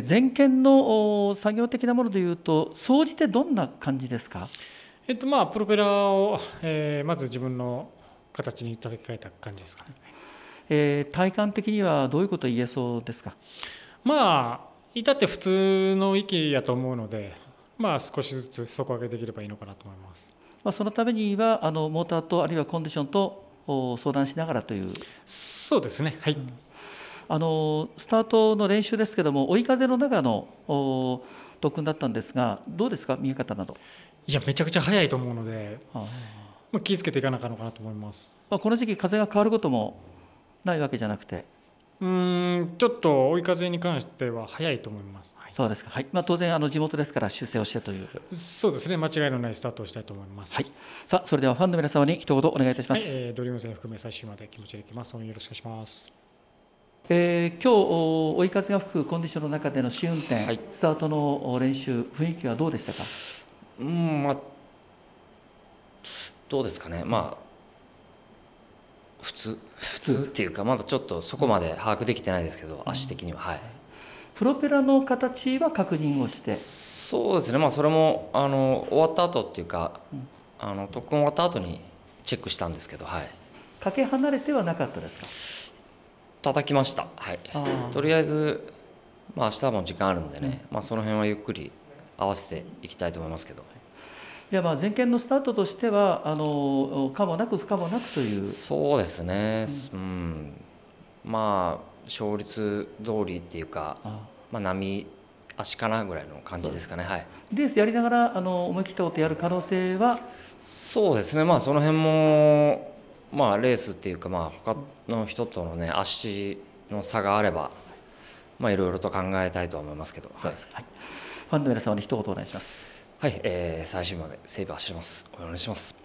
全県の作業的なものでいうと、総じてどんな感じですか、えっとまあ、プロペラを、えー、まず自分の形に叩き替えた感じですかね、えー、体感的にはどういうこと言えそうですか。まあたって普通の域やと思うので、まあ、少しずつ底上げできればいいのかなと思います。まあ、そのためにはあのモーターとあるいはコンディションと相談しながらというそうですねはい、うんあのスタートの練習ですけども追い風の中の特訓だったんですがどうですか見え方などいやめちゃくちゃ早いと思うので、あまあ、気をつけていかなかのかなと思います、まあ、この時期風が変わることもないわけじゃなくてうんちょっと追い風に関しては早いと思います。はい、そうですか。はい。まあ、当然あの地元ですから修正をしてという。そうですね。間違いのないスタートをしたいと思います。はい。さあそれではファンの皆様に一言お願いいたします。はい、えー、ドリーム戦含め最終まで気持ちできます。応よろしくお願いします。えー、今日追い風が吹くコンディションの中での試運転、はい、スタートの練習、雰囲気はどうでしたか、うんまあ、どうですかね、まあ、普通普通っていうか、まだちょっとそこまで把握できてないですけど、うん、足的には、はい、プロペラの形は確認をして、そうですね、まあ、それもあの終わった後っていうか、うん、あの特訓終わった後にチェックしたんですけど、はい、かけ離れてはなかったですか。叩きました、はい、とりあえず、まあ明日も時間あるんでね、うん、まあ、その辺はゆっくり合わせていきたいと思いますけど。いやまあ前見のスタートとしてはあの可もなく不可もなくというそうですね、うん、うん、まあ勝率通りっていうかまあ、波足かなぐらいの感じですかね、はい、レースやりながらあの思い切ったことやる可能性はそうですね、まあ、その辺もまあ、レースっていうか、まあ、他の人との、ね、足の差があれば、まあ、いろいろと考えたいと思いますけど、はい、はい、ファンの皆様に一言お願いします。はい、えー、最終までセーブ走ります。お願いします。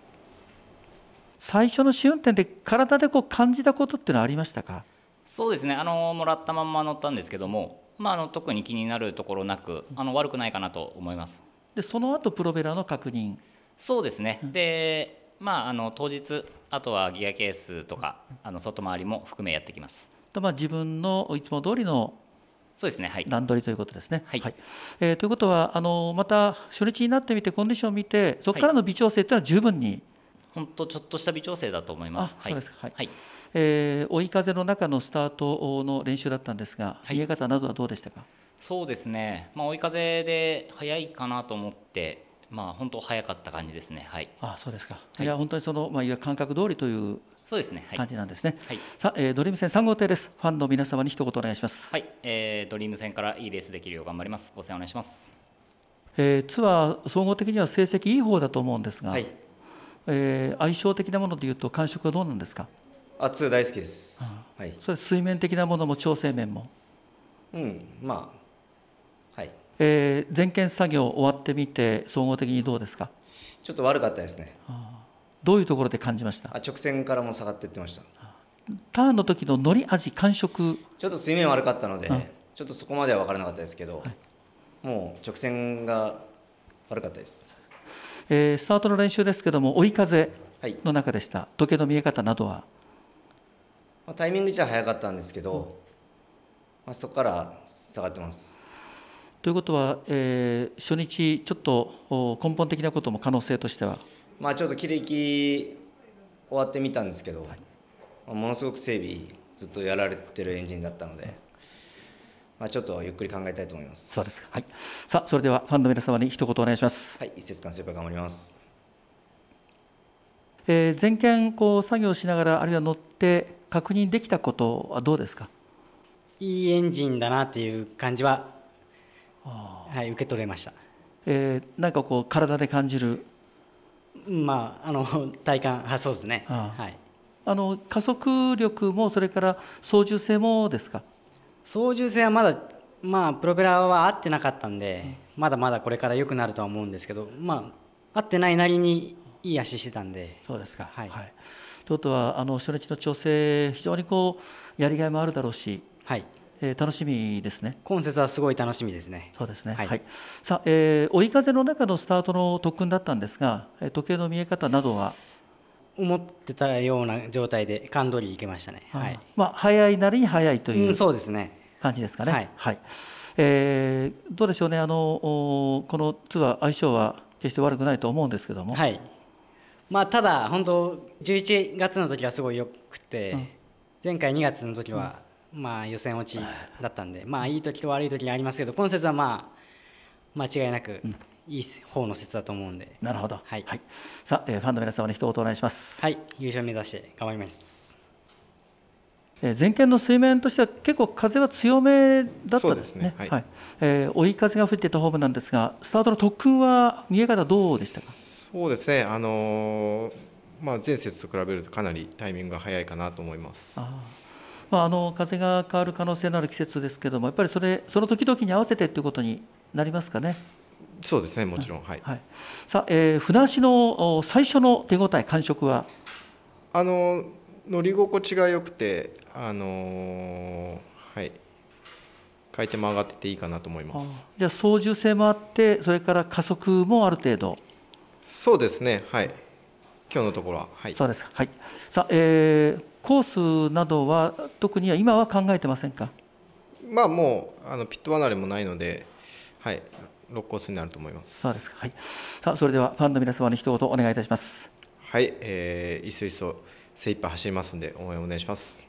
最初の試運転で体でこう感じたことってのはありましたか？そうですね。あのもらったまま乗ったんですけども、まああの特に気になるところなく、あの悪くないかなと思います。でその後プロペラの確認。そうですね。で、まあ、あの当日あとはギアケースとかあの外回りも含めやってきます。とまあ自分のいつも通りのそうですね、はい、段取りということですね。はい、はい、えー、ということはあのまた初日になってみてコンディションを見てそこからの微調整というのは十分に、はい、本当ちょっとした微調整だと思います。はい、え追い風の中のスタートの練習だったんですが、見え方などはどうでしたかそうですね、まあ、追い風で速いかなと思ってまあ、本当早かった感じですね。はい。あ、そうですか。はい、いや、本当にその、まあ、いわ感覚通りという。そうですね。感じなんですね。はい。さあ、えー、ドリーム戦三号艇です。ファンの皆様に一言お願いします。はい。えー、ドリーム戦からいいレースできるよう頑張ります。ご戦お願いします。えー、ツアー総合的には成績いい方だと思うんですが。はい、えー、相性的なものでいうと、感触はどうなんですか。あ、ツー大好きです。あん、はい。それ水面的なものも調整面も。うん、まあ。えー、全検作業終わってみて、総合的にどうですかちょっと悪かったですね。どういうところで感じましたあ直線からも下がっていってました。ターンの時の乗り味、感触ちょっと水面悪かったので、ちょっとそこまでは分からなかったですけど、はい、もう直線が悪かったです、えー、スタートの練習ですけども、追い風の中でした、はい、時計の見え方などは、まあ、タイミングじゃ早かったんですけど、うん、まあ、そこから下がってます。ということは、えー、初日、ちょっと根本的なことも可能性としてはまあちょっと切り終わってみたんですけど、はいまあ、ものすごく整備ずっとやられてるエンジンだったので、まあ、ちょっとゆっくり考えたいと思いますそうですはい、さあそれではファンの皆様に一言お願いします。はい、一節間精頑張りますえー、全見こう作業しながらあるいは乗って確認できたことはどうですかいいエンジンだなっていう感じははい、受け取れました、えー、なんかこう体で感じるまああの体感はそうですねはいあの加速力もそれから操縦性もですか操縦性はまだまあプロペラは合ってなかったんで、うん、まだまだこれから良くなるとは思うんですけどまあ合ってないなりにいい足してたんでそうですかはい、はい、ということはあの初日の調整非常にこうやりがいもあるだろうし、はい、えー、楽しみですね。今節はすごい楽しみですね。そうですね。はい。はい、さあ、えー、追い風の中のスタートの特訓だったんですが、え時計の見え方などは思ってたような状態で感通り行けましたね。はい。まあ早いなりに早いという、うん、そうですね。感じですかね。はい。はい、えー、どうでしょうね。あのこのツアー相性は決して悪くないと思うんですけども。はい。まあただ本当11月の時はすごい良くて、うん、前回2月の時は、うん。まあ、予選落ちだったんで、まあ、いい時と悪い時がありますけどこの説は、まあ、間違いなく、いい方の説だと思うんで、うん、なるほど、はい、はい、さあ、えー、ファンの皆様に一言お願いしますはい優勝目指して頑張ります、えー、前県の水面としては結構風は強めだったですね、ね、はい、はい、えー、追い風が吹いていたホームなんですがスタートの特訓は見え方どうでしたかそうですねあのー、まあ、前節と比べるとかなりタイミングが早いかなと思います。ああまあ、あの風が変わる可能性のある季節ですけれども、やっぱりそれその時々に合わせてということになりますかね。そうですね、もちろん、はい。はい、さあ、えー、船足の最初の手応え感触は。あの乗り心地が良くて、あのー、はい。回転も上がってていいかなと思います。じゃあ操縦性もあって、それから加速もある程度。そうですね、はい。今日のところは、はい、そうですか、はい、さあ、えー、コースなどは特には今は考えてませんかまあもうあのピット離れもないので、はい、6コースになると思いますそうですか、はい、さあそれではファンの皆様に一言お願いいたしますはい、えー、いそいそ精一杯走りますんで応援お願いします